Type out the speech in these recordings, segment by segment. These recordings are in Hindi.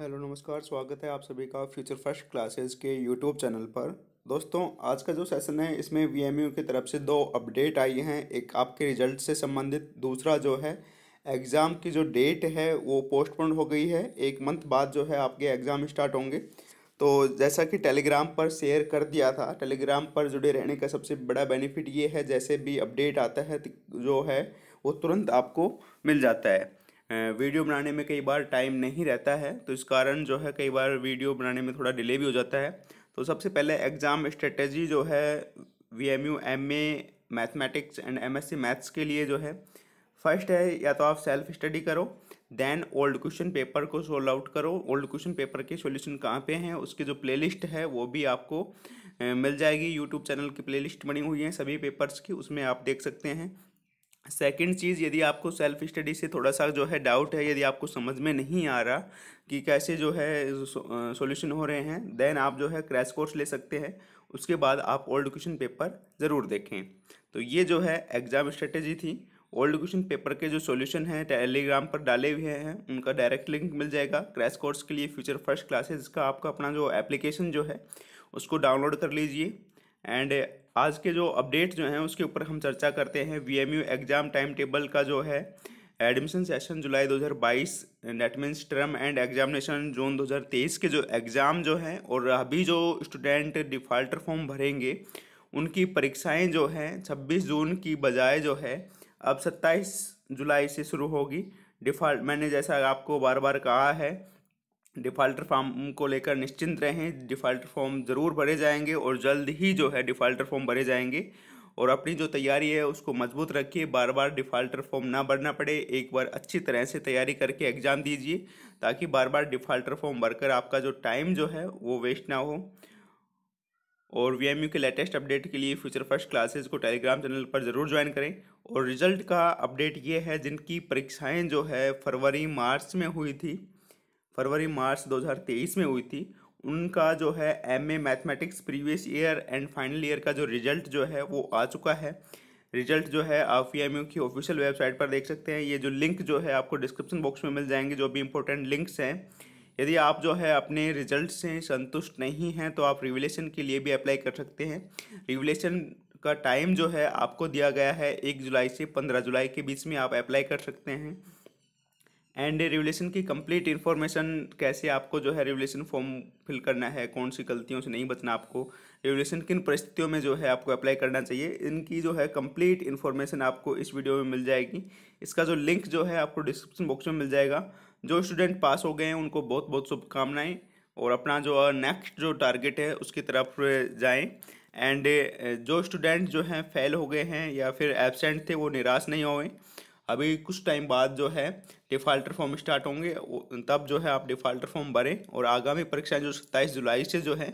हेलो नमस्कार स्वागत है आप सभी का फ्यूचर फर्स्ट क्लासेस के यूट्यूब चैनल पर दोस्तों आज का जो सेशन है इसमें वी की तरफ से दो अपडेट आई हैं एक आपके रिजल्ट से संबंधित दूसरा जो है एग्ज़ाम की जो डेट है वो पोस्टपोन हो गई है एक मंथ बाद जो है आपके एग्ज़ाम स्टार्ट होंगे तो जैसा कि टेलीग्राम पर शेयर कर दिया था टेलीग्राम पर जुड़े रहने का सबसे बड़ा बेनिफिट ये है जैसे भी अपडेट आता है जो है वो तुरंत आपको मिल जाता है वीडियो बनाने में कई बार टाइम नहीं रहता है तो इस कारण जो है कई बार वीडियो बनाने में थोड़ा डिले भी हो जाता है तो सबसे पहले एग्ज़ाम स्ट्रेटजी जो है V M U M A mathematics and M S C maths के लिए जो है फर्स्ट है या तो आप सेल्फ स्टडी करो देन ओल्ड क्वेश्चन पेपर को सोल्व आउट करो ओल्ड क्वेश्चन पेपर के सॉल्यूशन कहाँ पे हैं उसकी जो प्लेलिस्ट है वो भी आपको मिल जाएगी यूट्यूब चैनल की प्लेलिस्ट बनी हुई है सभी पेपर्स की उसमें आप देख सकते हैं सेकंड चीज़ यदि आपको सेल्फ स्टडी से थोड़ा सा जो है डाउट है यदि आपको समझ में नहीं आ रहा कि कैसे जो है सॉल्यूशन हो रहे हैं देन आप जो है क्रैश कोर्स ले सकते हैं उसके बाद आप ओल्ड क्वेश्चन पेपर ज़रूर देखें तो ये जो है एग्ज़ाम स्ट्रेटेजी थी ओल्ड क्वेश्चन पेपर के जो सॉल्यूशन हैं टेलीग्राम पर डाले हुए हैं उनका डायरेक्ट लिंक मिल जाएगा क्रैश कोर्स के लिए फ्यूचर फर्स्ट क्लासेज का आपका अपना जो एप्लीकेशन जो है उसको डाउनलोड कर लीजिए एंड आज के जो अपडेट जो हैं उसके ऊपर हम चर्चा करते हैं यू एग्ज़ाम टाइम टेबल का जो है एडमिशन सेशन जुलाई 2022 हज़ार मीन्स टर्म एंड एग्जामिनेशन जून 2023 के जो एग्ज़ाम जो हैं और अभी जो स्टूडेंट डिफ़ाल्टर फॉर्म भरेंगे उनकी परीक्षाएं जो हैं 26 जून की बजाय जो है अब 27 जुलाई से शुरू होगी डिफ़ॉल्ट मैंने जैसा आपको बार बार कहा है डिफ़ाल्टर फॉर्म को लेकर निश्चिंत रहें डिफ़ाल्टर फॉर्म ज़रूर भरे जाएंगे और जल्द ही जो है डिफ़ाल्टर फॉर्म भरे जाएंगे और अपनी जो तैयारी है उसको मजबूत रखिए बार बार डिफ़ाल्टर फॉर्म ना भरना पड़े एक बार अच्छी तरह से तैयारी करके एग्ज़ाम दीजिए ताकि बार बार डिफ़ाल्टर फॉर्म भरकर आपका जो टाइम जो है वो वेस्ट ना हो और वी के लेटेस्ट अपडेट के लिए फ्यूचर फर्स्ट क्लासेस को टेलीग्राम चैनल पर ज़रूर ज्वाइन करें और रिजल्ट का अपडेट ये है जिनकी परीक्षाएं जो है फरवरी मार्च में हुई थी फरवरी मार्च 2023 में हुई थी उनका जो है M A mathematics previous year and final year का जो रिजल्ट जो है वो आ चुका है रिजल्ट जो है आप पी की ऑफिशियल वेबसाइट पर देख सकते हैं ये जो लिंक जो है आपको डिस्क्रिप्शन बॉक्स में मिल जाएंगे जो भी इंपॉर्टेंट लिंक्स हैं यदि आप जो है अपने रिजल्ट से संतुष्ट नहीं हैं तो आप रिवलेशन के लिए भी अप्लाई कर सकते हैं रिवलेशन का टाइम जो है आपको दिया गया है एक जुलाई से पंद्रह जुलाई के बीच में आप अप्लाई कर सकते हैं एंड रेगुलेशन की कंप्लीट इन्फॉर्मेशन कैसे आपको जो है रेवलेशन फॉर्म फिल करना है कौन सी गलतियों से नहीं बचना आपको रेगुलेशन किन परिस्थितियों में जो है आपको अप्लाई करना चाहिए इनकी जो है कंप्लीट इन्फॉर्मेशन आपको इस वीडियो में मिल जाएगी इसका जो लिंक जो है आपको डिस्क्रिप्शन बॉक्स में मिल जाएगा जो स्टूडेंट पास हो गए हैं उनको बहुत बहुत शुभकामनाएँ और अपना जो नेक्स्ट जो टारगेट है उसकी तरफ जाएँ एंड जो स्टूडेंट जो हैं फेल हो गए हैं या फिर एबसेंट थे वो निराश नहीं हो अभी कुछ टाइम बाद जो है डिफ़ाल्टर फॉर्म स्टार्ट होंगे तब जो है आप डिफ़ाल्टर फॉर्म भरें और आगामी परीक्षाएं जो सत्ताईस जुलाई से जो है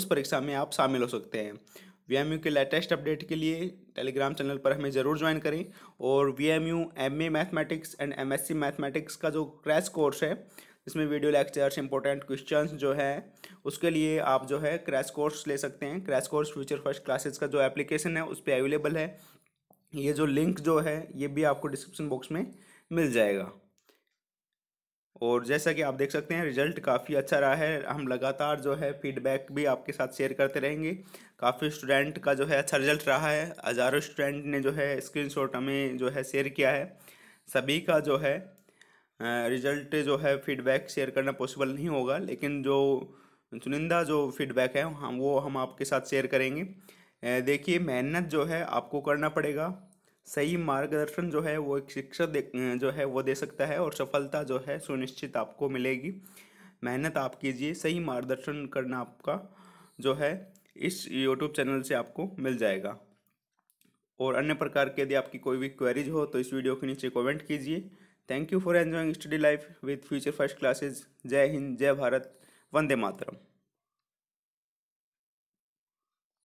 उस परीक्षा में आप शामिल हो सकते हैं वी के लेटेस्ट अपडेट के लिए टेलीग्राम चैनल पर हमें ज़रूर ज्वाइन करें और V M U M A mathematics and M S C mathematics का जो क्रैश कोर्स है इसमें वीडियो लेक्चर्स इंपॉर्टेंट क्वेश्चंस जो है उसके लिए आप जो है क्रैश कोर्स ले सकते हैं crash course future first classes का जो एप्लीकेशन है उस पर अवेलेबल है ये जो लिंक जो है ये भी आपको डिस्क्रिप्शन बॉक्स में मिल जाएगा और जैसा कि आप देख सकते हैं रिजल्ट काफ़ी अच्छा रहा है हम लगातार जो है फीडबैक भी आपके साथ शेयर करते रहेंगे काफ़ी स्टूडेंट का जो है अच्छा रिजल्ट रहा है हज़ारों स्टूडेंट ने जो है स्क्रीनशॉट हमें जो है शेयर किया है सभी का जो है रिजल्ट जो है फीडबैक शेयर करना पॉसिबल नहीं होगा लेकिन जो चुनिंदा जो फीडबैक है हम वो हम आपके साथ शेयर करेंगे देखिए मेहनत जो है आपको करना पड़ेगा सही मार्गदर्शन जो है वो एक शिक्षक जो है वो दे सकता है और सफलता जो है सुनिश्चित आपको मिलेगी मेहनत आप कीजिए सही मार्गदर्शन करना आपका जो है इस यूट्यूब चैनल से आपको मिल जाएगा और अन्य प्रकार के यदि आपकी कोई भी क्वेरीज हो तो इस वीडियो के नीचे कमेंट कीजिए thank you for enjoying study life with future first classes जय हिंद जय भारत वंदे मातरम